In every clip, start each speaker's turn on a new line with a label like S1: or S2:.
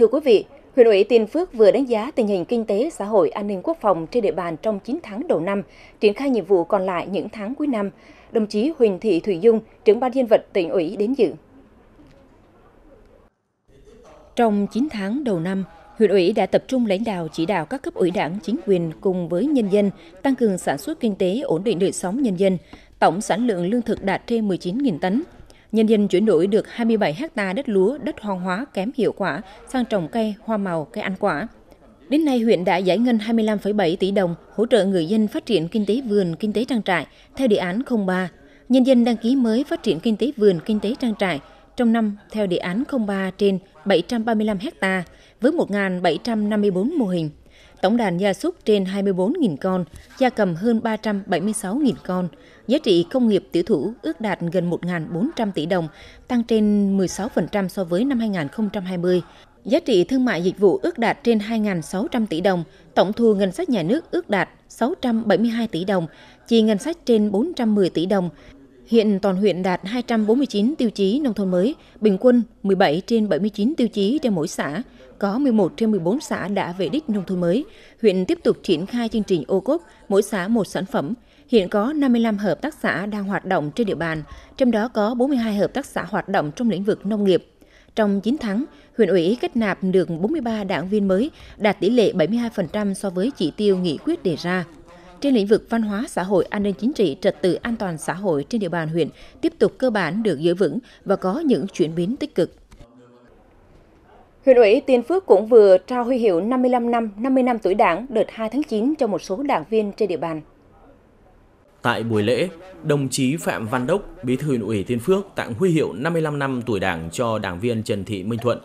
S1: Thưa quý vị, huyện ủy Tiên Phước vừa đánh giá tình hình kinh tế, xã hội, an ninh quốc phòng trên địa bàn trong 9 tháng đầu năm, triển khai nhiệm vụ còn lại những tháng cuối năm. Đồng chí Huỳnh Thị Thủy Dung, trưởng ban nhân vật tỉnh ủy đến dự. Trong 9 tháng đầu năm, huyện ủy đã tập trung lãnh đạo chỉ đạo các cấp ủy đảng, chính quyền cùng với nhân dân tăng cường sản xuất kinh tế, ổn định đời sống nhân dân. Tổng sản lượng lương thực đạt trên 19.000 tấn, Nhân dân chuyển đổi được 27 ha đất lúa, đất hoang hóa kém hiệu quả sang trồng cây, hoa màu, cây ăn quả. Đến nay, huyện đã giải ngân 25,7 tỷ đồng hỗ trợ người dân phát triển kinh tế vườn, kinh tế trang trại theo đề án 03. Nhân dân đăng ký mới phát triển kinh tế vườn, kinh tế trang trại trong năm theo đề án 03 trên 735 ha với 1.754 mô hình. Tổng đàn gia súc trên 24.000 con, gia cầm hơn 376.000 con, giá trị công nghiệp tiểu thủ ước đạt gần 1.400 tỷ đồng, tăng trên 16% so với năm 2020. Giá trị thương mại dịch vụ ước đạt trên 2.600 tỷ đồng, tổng thu ngân sách nhà nước ước đạt 672 tỷ đồng, chi ngân sách trên 410 tỷ đồng, Hiện toàn huyện đạt 249 tiêu chí nông thôn mới, bình quân 17 trên 79 tiêu chí trên mỗi xã, có 11 trên 14 xã đã về đích nông thôn mới. Huyện tiếp tục triển khai chương trình ô cốp mỗi xã một sản phẩm. Hiện có 55 hợp tác xã đang hoạt động trên địa bàn, trong đó có 42 hợp tác xã hoạt động trong lĩnh vực nông nghiệp. Trong 9 tháng, huyện ủy kết nạp được 43 đảng viên mới, đạt tỷ lệ 72% so với chỉ tiêu nghị quyết đề ra trên lĩnh vực văn hóa xã hội, an ninh chính trị, trật tự an toàn xã hội trên địa bàn huyện tiếp tục cơ bản được giữ vững và có những chuyển biến tích cực. Huyện ủy Tiên Phước cũng vừa trao huy hiệu 55 năm, 50 năm tuổi đảng đợt 2 tháng 9 cho một số đảng viên trên địa bàn.
S2: Tại buổi lễ, đồng chí Phạm Văn Đốc, Bí thư huyện ủy Tiên Phước tặng huy hiệu 55 năm tuổi đảng cho đảng viên Trần Thị Minh Thuận,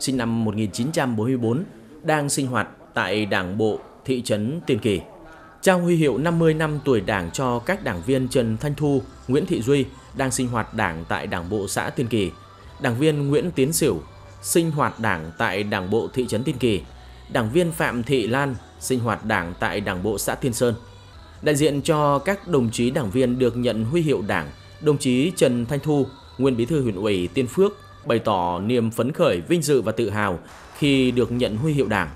S2: sinh năm 1944, đang sinh hoạt tại Đảng bộ thị trấn Tiên Kỳ trao huy hiệu 50 năm tuổi đảng cho các đảng viên Trần Thanh Thu, Nguyễn Thị Duy đang sinh hoạt đảng tại Đảng bộ xã Tiên Kỳ, đảng viên Nguyễn Tiến Sửu sinh hoạt đảng tại Đảng bộ thị trấn Tiên Kỳ, đảng viên Phạm Thị Lan sinh hoạt đảng tại Đảng bộ xã Tiên Sơn. Đại diện cho các đồng chí đảng viên được nhận huy hiệu đảng, đồng chí Trần Thanh Thu, nguyên bí thư huyện ủy Tiên Phước bày tỏ niềm phấn khởi, vinh dự và tự hào khi được nhận huy hiệu đảng.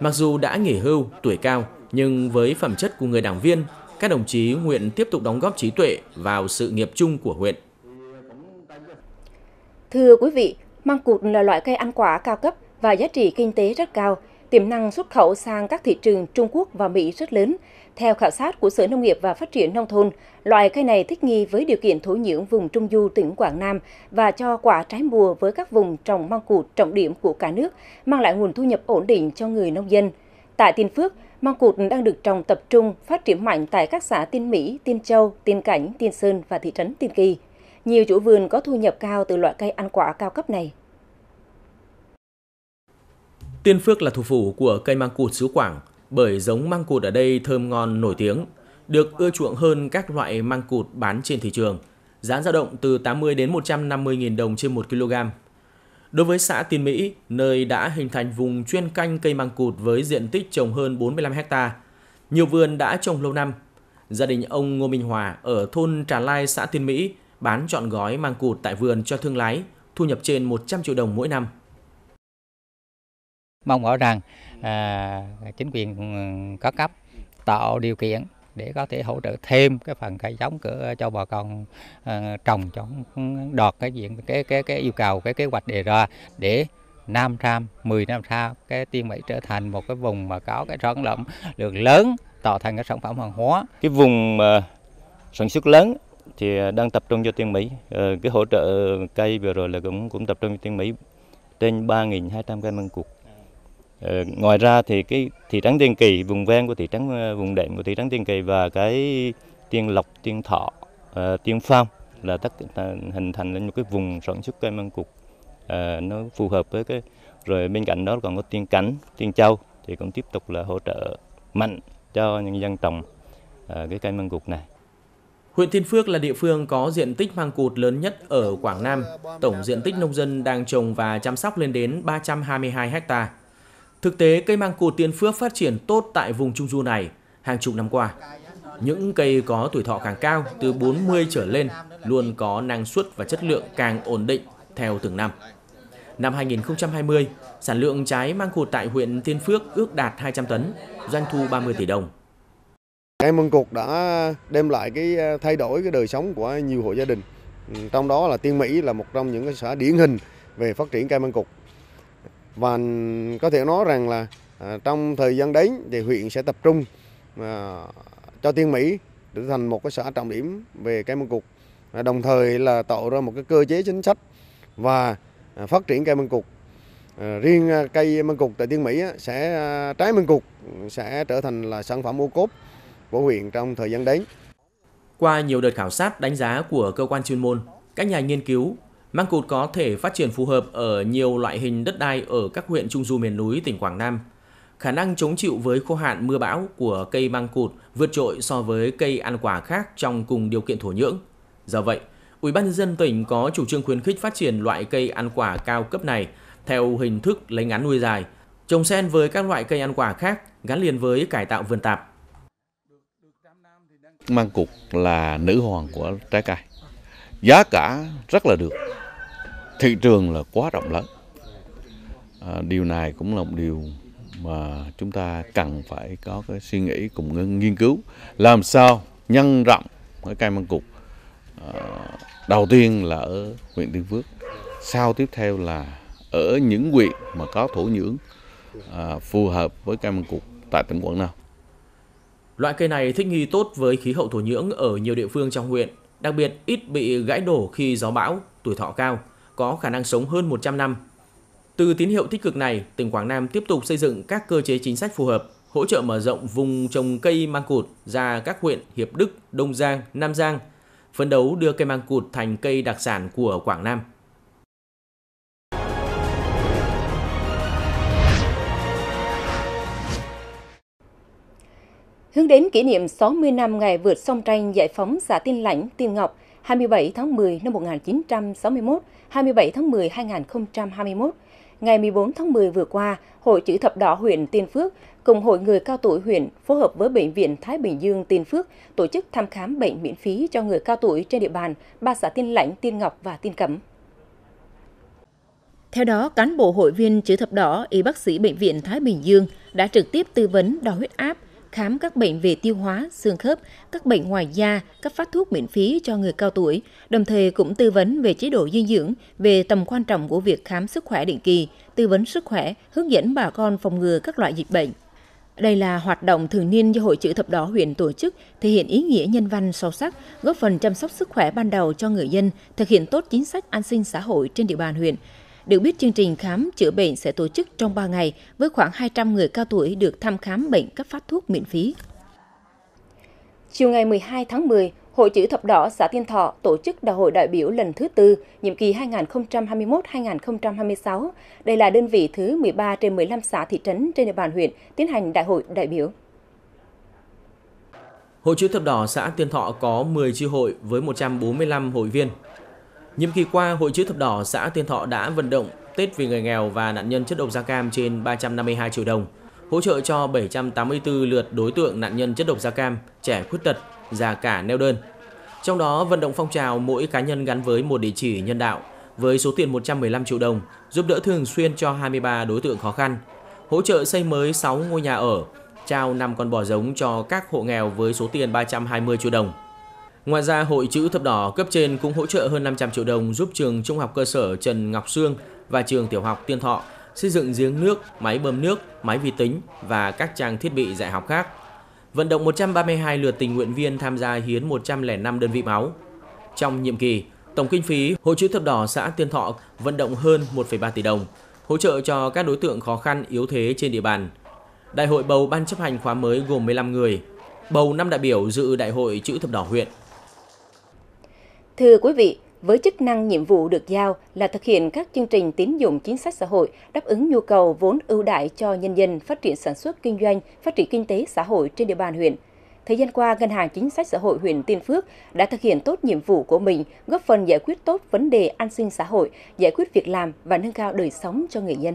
S2: Mặc dù đã nghỉ hưu, tuổi cao, nhưng với phẩm chất của người đảng viên, các đồng chí nguyện tiếp tục đóng góp trí tuệ vào sự nghiệp chung của huyện.
S1: Thưa quý vị, măng cụt là loại cây ăn quả cao cấp và giá trị kinh tế rất cao, tiềm năng xuất khẩu sang các thị trường Trung Quốc và Mỹ rất lớn. Theo khảo sát của Sở Nông nghiệp và Phát triển Nông thôn, loại cây này thích nghi với điều kiện thổ nhưỡng vùng Trung Du tỉnh Quảng Nam và cho quả trái mùa với các vùng trồng măng cụt trọng điểm của cả nước, mang lại nguồn thu nhập ổn định cho người nông dân. Tại Tiên Phước, Măng cụt đang được trồng tập trung phát triển mạnh tại các xã Tiên Mỹ, Tiên Châu, Tiên Cảnh, Tiên Sơn và thị trấn Tiên Kỳ. Nhiều chủ vườn có thu nhập cao từ loại cây ăn quả cao cấp này.
S2: Tiên Phước là thủ phủ của cây măng cụt xứ Quảng, bởi giống măng cụt ở đây thơm ngon nổi tiếng, được ưa chuộng hơn các loại măng cụt bán trên thị trường. Giá dao động từ 80 đến 150 000 đồng trên 1 kg Đối với xã Tiên Mỹ, nơi đã hình thành vùng chuyên canh cây măng cụt với diện tích trồng hơn 45 ha nhiều vườn đã trồng lâu năm. Gia đình ông Ngô Minh Hòa ở thôn Trà Lai, xã Tiên Mỹ bán trọn gói măng cụt tại vườn cho thương lái, thu nhập trên 100 triệu đồng mỗi năm. Mong mỏi rằng à, chính quyền ừ, có cấp tạo điều kiện để có thể hỗ trợ thêm cái phần cây giống của cho bà con ờ, trồng cho đọt cái diện cái cái cái yêu cầu cái kế hoạch đề ra để năm trăm 10 năm sau cái Tiên Mỹ trở thành một cái vùng mà có cái sản lượng được lớn tạo thành cái sản phẩm hàng hóa. Cái vùng mà sản xuất lớn thì đang tập trung cho Tiên Mỹ. Ờ, cái hỗ trợ cây vừa rồi là cũng cũng tập trung cho Tiên Mỹ trên 3.200 cây măng cụt. Ờ, ngoài ra thì cái thị trấn Tiên Kỳ vùng ven của thị trấn ờ, vùng đệm của thị trấn Tiên Kỳ và cái Tiên Lộc Tiên Thọ ờ, Tiên Phong là tất hình thành lên một cái vùng sản xuất cây măng cụt à, nó phù hợp với cái rồi bên cạnh đó còn có tiên cảnh tiên châu thì cũng tiếp tục là hỗ trợ mạnh cho nhân dân trồng à, cái cây măng cụt này Huyện Thiên Phước là địa phương có diện tích măng cụt lớn nhất ở Quảng Nam. Tổng diện tích nông dân đang trồng và chăm sóc lên đến 322 hectare. Thực tế, cây mang cụt Tiên Phước phát triển tốt tại vùng Trung Du này hàng chục năm qua. Những cây có tuổi thọ càng cao, từ 40 trở lên, luôn có năng suất và chất lượng càng ổn định theo từng năm. Năm 2020, sản lượng trái mang cụt tại huyện Tiên Phước ước đạt 200 tấn, doanh thu 30 tỷ đồng. Cây mang cụt đã đem lại cái ờ, thay đổi cái đời sống của nhiều hộ gia đình. Ừ, trong đó là Tiên Mỹ là một trong những cái xã điển hình về phát triển cây mang cụt và có thể nói rằng là à, trong thời gian đến thì huyện sẽ tập trung à, cho Tiên Mỹ trở thành một cái xã trọng điểm về cây măng cụt đồng thời là tạo ra một cái cơ chế chính sách và à, phát triển cây măng cụt riêng cây măng cụt tại Tiên Mỹ sẽ trái măng cụt sẽ trở thành là sản phẩm ô cốp của huyện trong thời gian đến. Qua nhiều đợt khảo sát đánh giá của cơ quan chuyên môn, các nhà nghiên cứu Măng cụt có thể phát triển phù hợp ở nhiều loại hình đất đai ở các huyện trung du miền núi tỉnh Quảng Nam. Khả năng chống chịu với khô hạn mưa bão của cây măng cụt vượt trội so với cây ăn quả khác trong cùng điều kiện thổ nhưỡng. Do vậy, Ủy ban nhân dân tỉnh có chủ trương khuyến khích phát triển loại cây ăn quả cao cấp này theo hình thức lấy ngắn nuôi dài, trồng xen với các loại cây ăn quả khác gắn liền với cải tạo vườn tạp. Măng cụt là nữ hoàng của trái cây. Giá cả rất là được, thị trường là quá rộng lớn à, điều này cũng là một điều mà chúng ta cần phải có cái suy nghĩ cùng nghiên cứu làm sao nhân rộng cái cây măng cụt à, đầu tiên là ở huyện Tiên Phước sau tiếp theo là ở những huyện mà có thổ nhưỡng à, phù hợp với cây măng cụt tại tỉnh Quảng Nam Loại cây này thích nghi tốt với khí hậu thổ nhưỡng ở nhiều địa phương trong huyện, đặc biệt ít bị gãy đổ khi gió bão, tuổi thọ cao có khả năng sống hơn 100 năm. Từ tín hiệu tích cực này, tỉnh Quảng Nam tiếp tục xây dựng các cơ chế chính sách phù hợp, hỗ trợ mở rộng vùng trồng cây mang cụt ra các huyện Hiệp Đức, Đông Giang, Nam Giang, phấn đấu đưa cây mang cụt thành cây đặc sản của Quảng Nam.
S1: Hướng đến kỷ niệm 60 năm ngày vượt sông tranh giải phóng xã Tiên Lãnh, Tiên Ngọc – 27 tháng 10 năm 1961, 27 tháng 10 2021. Ngày 14 tháng 10 vừa qua, Hội Chữ Thập Đỏ huyện Tiên Phước cùng Hội Người Cao Tuổi huyện phối hợp với Bệnh viện Thái Bình Dương Tiên Phước tổ chức thăm khám bệnh miễn phí cho người cao tuổi trên địa bàn ba xã Tiên Lãnh, Tiên Ngọc và Tiên Cẩm. Theo đó, cán bộ hội viên Chữ Thập Đỏ, y bác sĩ Bệnh viện Thái Bình Dương đã trực tiếp tư vấn đo huyết áp, khám các bệnh về tiêu hóa, xương khớp, các bệnh ngoài da, cấp phát thuốc miễn phí cho người cao tuổi, đồng thời cũng tư vấn về chế độ dinh dưỡng, về tầm quan trọng của việc khám sức khỏe định kỳ, tư vấn sức khỏe, hướng dẫn bà con phòng ngừa các loại dịch bệnh. Đây là hoạt động thường niên do Hội Chữ Thập Đỏ huyện tổ chức, thể hiện ý nghĩa nhân văn sâu sắc, góp phần chăm sóc sức khỏe ban đầu cho người dân, thực hiện tốt chính sách an sinh xã hội trên địa bàn huyện, được biết chương trình khám chữa bệnh sẽ tổ chức trong 3 ngày với khoảng 200 người cao tuổi được thăm khám bệnh cấp phát thuốc miễn phí. Chiều ngày 12 tháng 10, Hội chữ thập đỏ xã Tiên Thọ tổ chức đại hội đại biểu lần thứ tư, nhiệm kỳ 2021-2026. Đây là đơn vị thứ 13 trên 15 xã thị trấn trên địa bàn huyện tiến hành đại hội đại biểu.
S2: Hội chữ thập đỏ xã Tiên Thọ có 10 chi hội với 145 hội viên. Nhiệm kỳ qua, Hội chữ thập đỏ xã Tiên Thọ đã vận động Tết vì người nghèo và nạn nhân chất độc da cam trên 352 triệu đồng, hỗ trợ cho 784 lượt đối tượng nạn nhân chất độc da cam, trẻ khuyết tật, già cả neo đơn. Trong đó, vận động phong trào mỗi cá nhân gắn với một địa chỉ nhân đạo với số tiền 115 triệu đồng, giúp đỡ thường xuyên cho 23 đối tượng khó khăn, hỗ trợ xây mới 6 ngôi nhà ở, trao 5 con bò giống cho các hộ nghèo với số tiền 320 triệu đồng. Ngoài ra, Hội Chữ Thập Đỏ cấp trên cũng hỗ trợ hơn 500 triệu đồng giúp trường Trung học cơ sở Trần Ngọc Sương và trường Tiểu học Tiên Thọ xây dựng giếng nước, máy bơm nước, máy vi tính và các trang thiết bị dạy học khác. Vận động 132 lượt tình nguyện viên tham gia hiến 105 đơn vị máu. Trong nhiệm kỳ, tổng kinh phí Hội Chữ Thập Đỏ xã Tiên Thọ vận động hơn 1,3 tỷ đồng, hỗ trợ cho các đối tượng khó khăn yếu thế trên địa bàn. Đại hội bầu ban chấp hành khóa mới gồm 15 người, bầu 5 đại biểu dự đại hội Chữ Thập Đỏ huyện –
S1: Thưa quý vị, với chức năng nhiệm vụ được giao là thực hiện các chương trình tín dụng chính sách xã hội đáp ứng nhu cầu vốn ưu đại cho nhân dân phát triển sản xuất kinh doanh, phát triển kinh tế xã hội trên địa bàn huyện. Thời gian qua, Ngân hàng Chính sách Xã hội huyện Tiên Phước đã thực hiện tốt nhiệm vụ của mình, góp phần giải quyết tốt vấn đề an sinh xã hội, giải quyết việc làm và nâng cao đời sống cho người dân.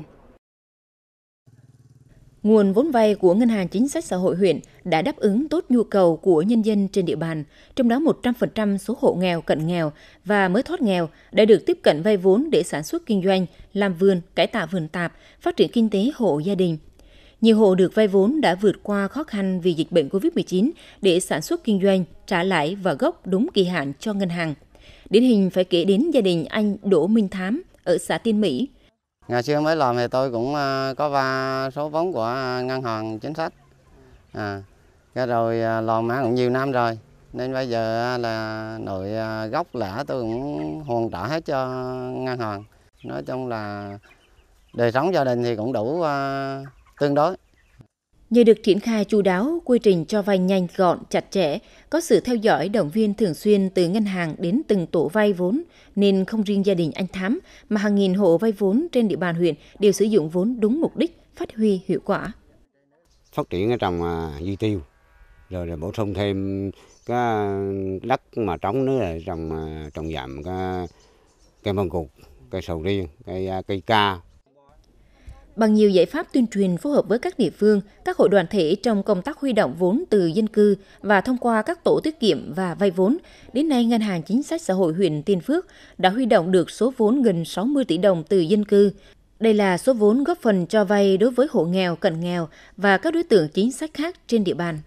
S1: Nguồn vốn vay của Ngân hàng Chính sách Xã hội huyện đã đáp ứng tốt nhu cầu của nhân dân trên địa bàn, trong đó 100% số hộ nghèo, cận nghèo và mới thoát nghèo đã được tiếp cận vay vốn để sản xuất kinh doanh, làm vườn, cải tạo vườn tạp, phát triển kinh tế hộ gia đình. Nhiều hộ được vay vốn đã vượt qua khó khăn vì dịch bệnh COVID-19 để sản xuất kinh doanh, trả lãi và gốc đúng kỳ hạn cho ngân hàng. Điển hình phải kể đến gia đình anh Đỗ Minh Thám ở xã Tiên Mỹ,
S2: Ngày xưa mới làm thì tôi cũng à, có va số vốn của ngân hàng chính sách. À, cái rồi à, làm mã cũng nhiều năm rồi. Nên bây giờ à, là nội gốc lẻ tôi cũng hoàn trả hết cho ngân hàng. Nói chung là đời sống gia đình thì cũng đủ
S1: tương đối. Nhờ được triển khai chú đáo, quy trình cho vay nhanh gọn, chặt chẽ, có sự theo dõi động viên thường xuyên từ ngân hàng đến từng tổ vay vốn, nên không riêng gia đình anh Thám mà hàng nghìn hộ vay vốn trên địa bàn huyện đều sử dụng vốn đúng mục đích, phát huy hiệu quả.
S2: Phát triển trồng à, duy tiêu, rồi là bổ sung thêm cái đất mà trống nữa là trồng trồng giảm cái cây măng cụt, cây sầu riêng, cây à, cây ca
S1: bằng nhiều giải pháp tuyên truyền phối hợp với các địa phương, các hội đoàn thể trong công tác huy động vốn từ dân cư và thông qua các tổ tiết kiệm và vay vốn, đến nay Ngân hàng Chính sách Xã hội huyện Tiên Phước đã huy động được số vốn gần 60 tỷ đồng từ dân cư. Đây là số vốn góp phần cho vay đối với hộ nghèo, cận nghèo và các đối tượng chính sách khác trên địa bàn.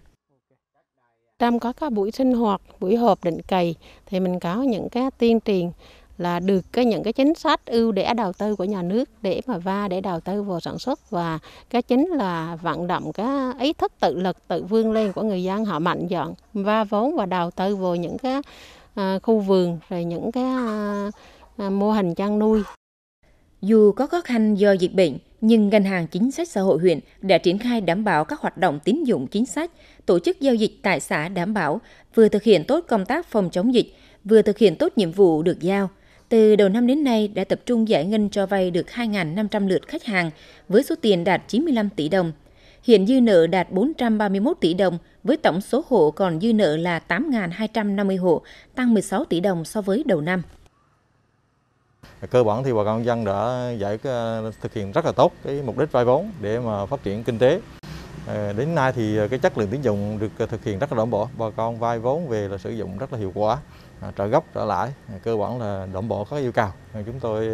S1: Trong các buổi sinh hoạt, buổi họp định kỳ thì mình có những cái tuyên truyền là được cái những cái chính sách ưu đãi đầu tư của nhà nước để mà va để đầu tư vào sản xuất và cái chính là vận động cái ý thức tự lực tự vươn lên của người dân họ mạnh dạn va vốn và đầu tư vào những cái à, khu vườn rồi những cái à, mô hình chăn nuôi. Dù có khó khăn do dịch bệnh, nhưng ngân hàng chính sách xã hội huyện đã triển khai đảm bảo các hoạt động tín dụng chính sách, tổ chức giao dịch tại xã đảm bảo vừa thực hiện tốt công tác phòng chống dịch, vừa thực hiện tốt nhiệm vụ được giao – từ đầu năm đến nay đã tập trung giải ngân cho vay được 2.500 lượt khách hàng với số tiền đạt 95 tỷ đồng. Hiện dư nợ đạt 431 tỷ đồng với tổng số hộ còn dư nợ là 8.250 hộ, tăng 16 tỷ đồng so với đầu năm.
S2: Cơ bản thì bà con dân đã giải ờ, thực hiện rất là tốt cái mục đích vay vốn để mà phát triển kinh tế. Ờ, đến nay thì ờ, cái chất lượng tín dụng được ờ, thực hiện rất là đồng bộ bà con vay vốn về là sử dụng rất là hiệu quả à, trả gốc trả lãi à, cơ bản là đồng bộ các yêu cầu chúng tôi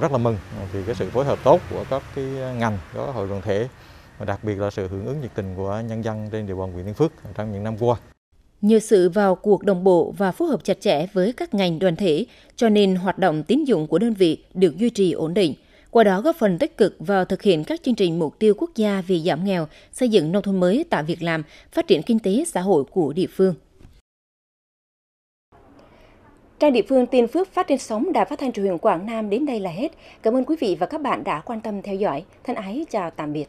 S2: rất là mừng vì cái sự phối hợp tốt của các cái ngành có hội đoàn thể và đặc biệt là sự hưởng ứng nhiệt tình của nhân dân trên địa bàn huyện Tiên Phước trong những năm qua.
S1: Nhờ sự vào cuộc đồng bộ và phối hợp chặt chẽ với các ngành đoàn thể, cho nên hoạt động tín dụng của đơn vị được duy trì ổn định, qua đó góp phần tích cực vào thực hiện các chương trình mục tiêu quốc gia về giảm nghèo, xây dựng nông thôn mới tạo việc làm, phát triển kinh tế xã hội của địa phương. Trang địa phương Tiên Phước phát trên sóng Đài Phát thanh Truyền hình Quảng Nam đến đây là hết. Cảm ơn quý vị và các bạn đã quan tâm theo dõi. Thân ái chào tạm biệt.